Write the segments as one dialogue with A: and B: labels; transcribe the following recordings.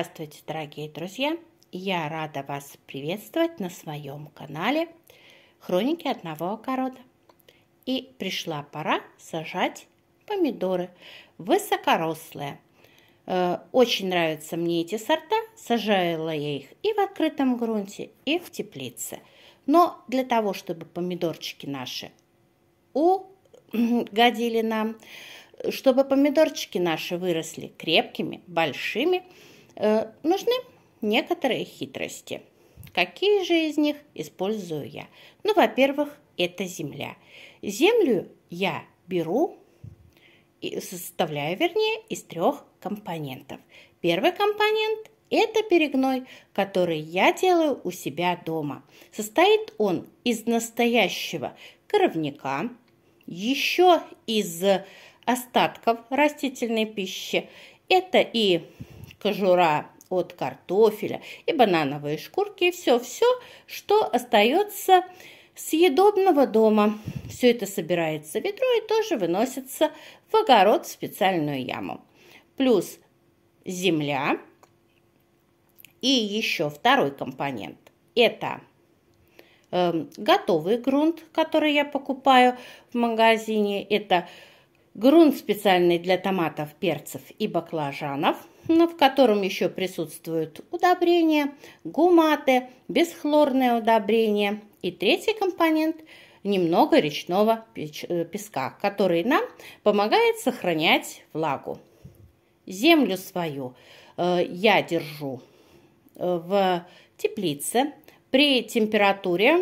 A: Здравствуйте, дорогие друзья! Я рада вас приветствовать на своем канале «Хроники одного огорода». И пришла пора сажать помидоры высокорослые. Э, очень нравятся мне эти сорта, сажала я их и в открытом грунте, и в теплице. Но для того, чтобы помидорчики наши угодили нам, чтобы помидорчики наши выросли крепкими, большими – Э, нужны некоторые хитрости. Какие же из них использую я? Ну, во-первых, это земля. Землю я беру и составляю, вернее, из трех компонентов. Первый компонент – это перегной, который я делаю у себя дома. Состоит он из настоящего коровника, еще из остатков растительной пищи. Это и кожура от картофеля и банановые шкурки, и все-все, что остается съедобного дома. Все это собирается в ведро и тоже выносится в огород в специальную яму. Плюс земля и еще второй компонент. Это э, готовый грунт, который я покупаю в магазине. Это грунт специальный для томатов, перцев и баклажанов – но ну, в котором еще присутствуют удобрения, гуматы, бесхлорное удобрение и третий компонент – немного речного э, песка, который нам помогает сохранять влагу. Землю свою э, я держу э, в теплице при температуре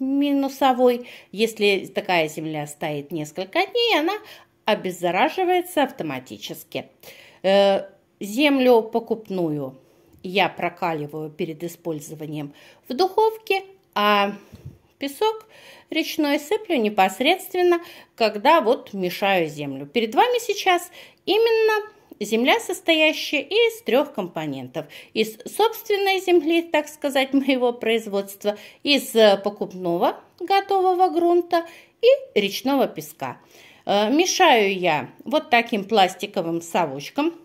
A: минусовой. Если такая земля стоит несколько дней, она обеззараживается автоматически. Землю покупную я прокаливаю перед использованием в духовке, а песок речной сыплю непосредственно, когда вот мешаю землю. Перед вами сейчас именно земля, состоящая из трех компонентов. Из собственной земли, так сказать, моего производства, из покупного готового грунта и речного песка. Э, мешаю я вот таким пластиковым совочком –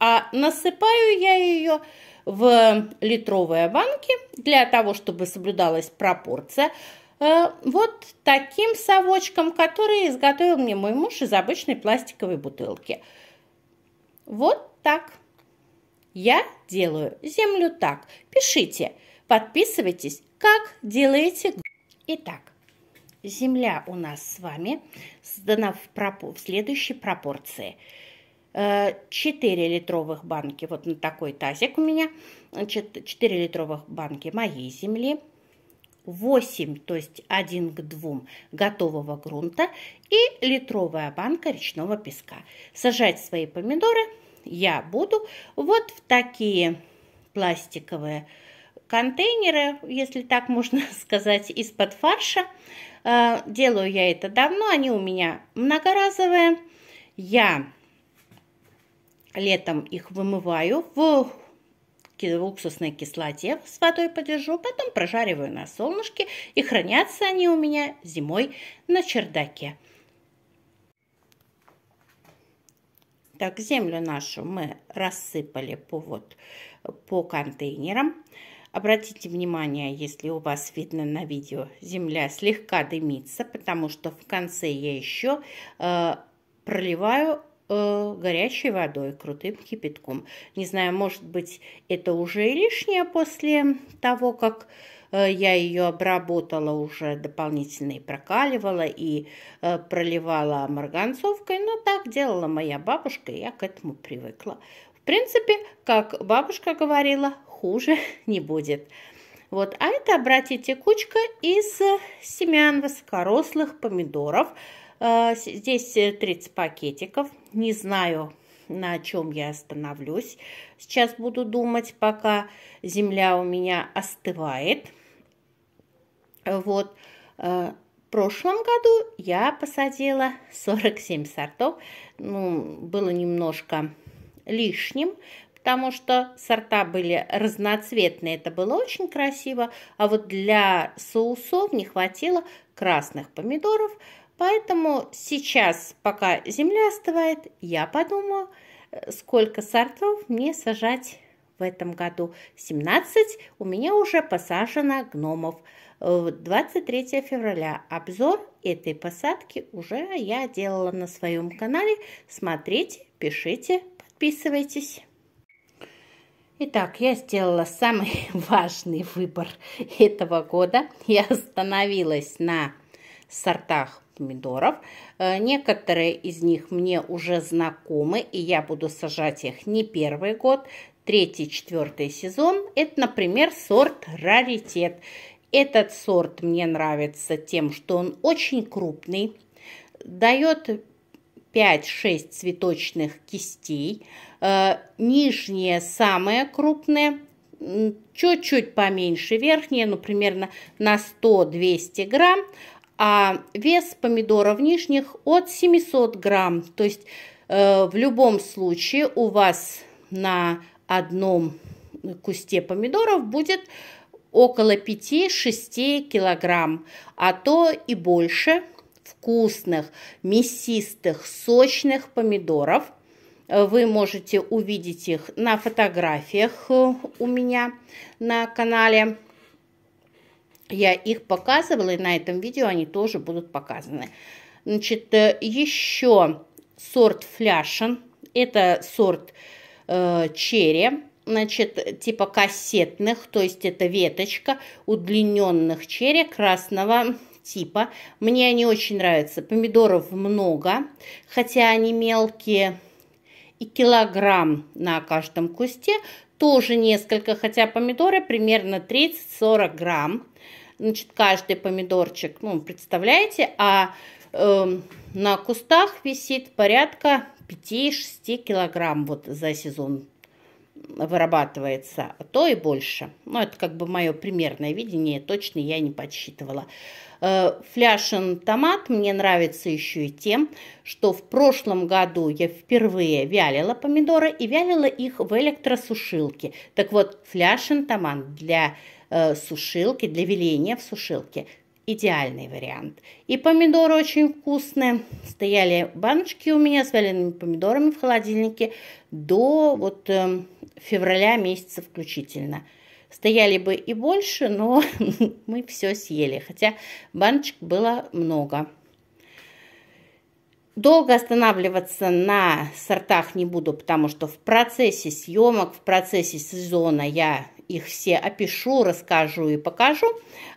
A: а насыпаю я ее в литровые банки для того, чтобы соблюдалась пропорция. Э, вот таким совочком, который изготовил мне мой муж из обычной пластиковой бутылки. Вот так. Я делаю землю так. Пишите, подписывайтесь, как делаете. Итак, земля у нас с вами сдана в, пропор в следующей пропорции – 4 э, литровых банки, вот на такой тазик у меня, 4 литровых банки моей земли, 8, то есть 1 к 2 готового грунта и литровая банка речного песка. Сажать свои помидоры я буду вот в такие пластиковые контейнеры, если так можно сказать, из-под фарша. Э, делаю я это давно, они у меня многоразовые. Я Летом их вымываю в уксусной кислоте с водой подержу, потом прожариваю на солнышке, и хранятся они у меня зимой на чердаке. Так, землю нашу мы рассыпали по, вот, по контейнерам. Обратите внимание, если у вас видно на видео, земля слегка дымится, потому что в конце я еще э, проливаю Э, горячей водой, крутым кипятком. Не знаю, может быть, это уже и лишнее после того, как э, я ее обработала уже дополнительно и прокаливала, и э, проливала марганцовкой, но так делала моя бабушка, и я к этому привыкла. В принципе, как бабушка говорила, хуже не будет. Вот, а это, братья, текучка из семян высокорослых помидоров – Э, здесь 30 э, пакетиков. Не знаю, на чем я остановлюсь. Сейчас буду думать, пока земля у меня остывает. Вот. Э, в прошлом году я посадила 47 сортов. Ну, было немножко лишним, потому что сорта были разноцветные, это было очень красиво, а вот для соусов не хватило красных помидоров, Поэтому сейчас, пока земля остывает, я подумаю, э, сколько сортов мне сажать в этом году. 17 у меня уже посажено гномов. 23 э, февраля обзор этой посадки уже я делала на своем канале. Смотрите, пишите, подписывайтесь. Итак, я сделала самый важный выбор этого года. Я остановилась на сортах помидоров. Э, некоторые из них мне уже знакомы, и я буду сажать их не первый год. Третий, четвертый сезон – это, например, сорт «Раритет». Этот сорт мне нравится тем, что он очень крупный, дает 5-6 цветочных кистей. Э, Нижние самые крупные, чуть-чуть поменьше верхние, ну примерно на 100-200 грамм а вес помидоров нижних от 700 грамм. То есть э, в любом случае у вас на одном кусте помидоров будет около 5-6 килограмм, а то и больше вкусных, мясистых, сочных помидоров. Вы можете увидеть их на фотографиях у меня на канале. Я их показывала, и на этом видео они тоже будут показаны. Значит, э, еще сорт фляшен, Это сорт э, черри, значит, типа кассетных, то есть это веточка удлиненных черри красного типа. Мне они очень нравятся. Помидоров много, хотя они мелкие, и килограмм на каждом кусте. Тоже несколько, хотя помидоры примерно 30-40 грамм значит, каждый помидорчик, ну, представляете, а э, на кустах висит порядка 5-6 килограмм вот за сезон вырабатывается, а то и больше. Ну, это как бы мое примерное видение, точно я не подсчитывала. Э, фляшин томат мне нравится еще и тем, что в прошлом году я впервые вялила помидоры и вялила их в электросушилке. Так вот, фляшин томат для э, сушилки, для веления в сушилке идеальный вариант. И помидоры очень вкусные. Стояли баночки у меня с вялеными помидорами в холодильнике до вот э, февраля месяца включительно. Стояли бы и больше, но мы все съели, хотя баночек было много. Долго останавливаться на сортах не буду, потому что в процессе съемок, в процессе сезона я их все опишу, расскажу и покажу.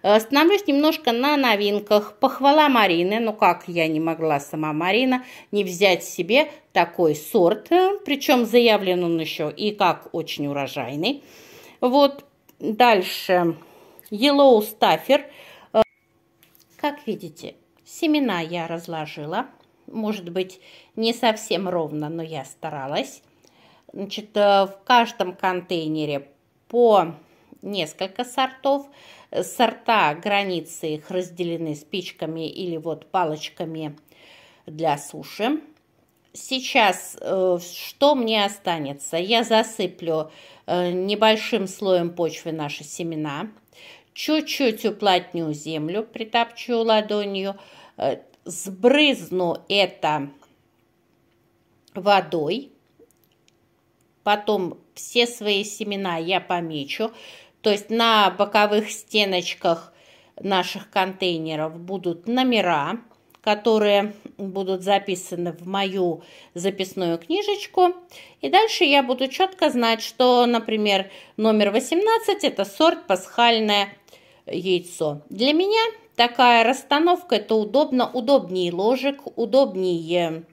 A: Остановлюсь э, немножко на новинках. Похвала Марины, ну как я не могла сама Марина не взять себе такой сорт, э, причем заявлен он еще и как очень урожайный. Вот, Дальше Yellow Staffer. Э, как видите, семена я разложила. Может быть, не совсем ровно, но я старалась. Значит, э, в каждом контейнере по несколько сортов. Сорта, границы их разделены спичками или вот палочками для суши сейчас э, что мне останется? Я засыплю э, небольшим слоем почвы наши семена, чуть-чуть уплотню землю, притопчу ладонью, э, сбрызну это водой, потом все свои семена я помечу, то есть на боковых стеночках наших контейнеров будут номера, которые будут записаны в мою записную книжечку. И дальше я буду четко знать, что, например, номер 18 – это сорт пасхальное яйцо. Для меня такая расстановка, это удобно, удобнее ложек, удобнее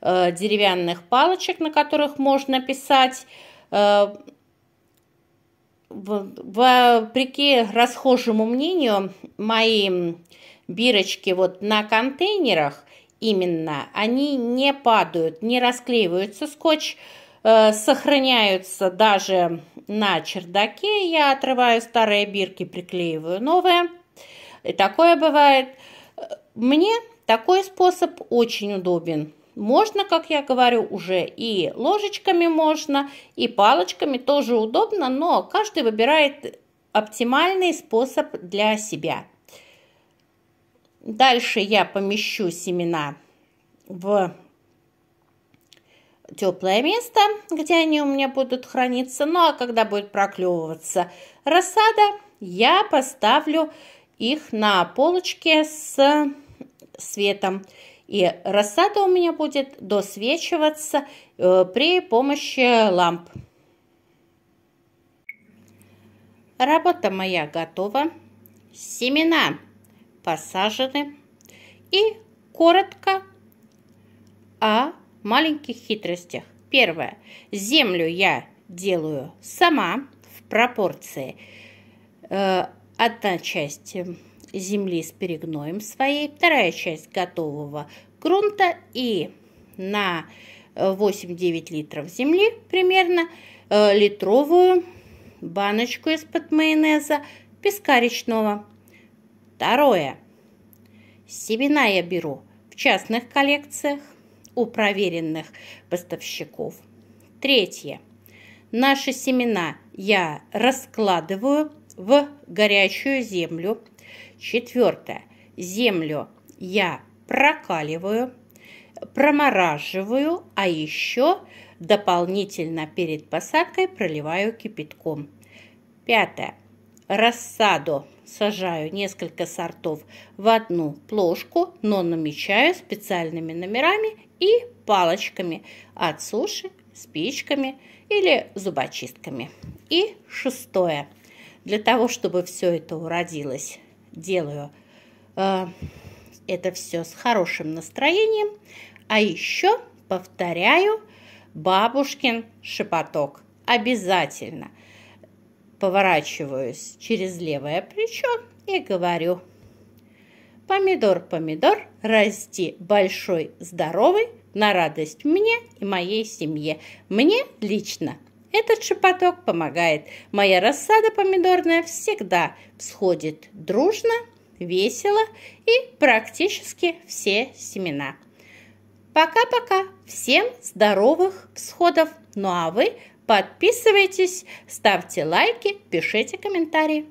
A: э, деревянных палочек, на которых можно писать. Э, вопреки расхожему мнению, мои бирочки вот на контейнерах именно, они не падают, не расклеиваются. Скотч э, сохраняются даже на чердаке. Я отрываю старые бирки, приклеиваю новые. И такое бывает. Мне такой способ очень удобен. Можно, как я говорю, уже и ложечками можно, и палочками тоже удобно, но каждый выбирает оптимальный способ для себя. Дальше я помещу семена в теплое место, где они у меня будут храниться. Ну а когда будет проклевываться рассада, я поставлю их на полочке с светом. И рассада у меня будет досвечиваться э, при помощи ламп. Работа моя готова. Семена посажены. И коротко о маленьких хитростях. Первое. Землю я делаю сама в пропорции. Э, одна часть э, земли с перегноем своей, вторая часть готового грунта и на 8-9 э, литров земли примерно литровую баночку из-под майонеза пескаричного. Второе. Семена я беру в частных коллекциях у проверенных поставщиков. Третье. Наши семена я раскладываю в горячую землю. Четвертое. Землю я прокаливаю, промораживаю, а еще дополнительно перед посадкой проливаю кипятком. Пятое рассаду сажаю несколько сортов в одну плошку, но намечаю специальными номерами и палочками от суши, спичками или зубочистками. И шестое. Для того, чтобы все это уродилось, делаю э, это все с хорошим настроением, а еще повторяю бабушкин шепоток. Обязательно – поворачиваюсь через левое плечо и говорю. Помидор, помидор, расти большой, здоровый, на радость мне и моей семье. Мне лично. Этот шепоток помогает. Моя рассада помидорная всегда всходит дружно, весело и практически все семена. Пока-пока. Всем здоровых всходов. Ну а вы – Подписывайтесь, ставьте лайки, пишите комментарии.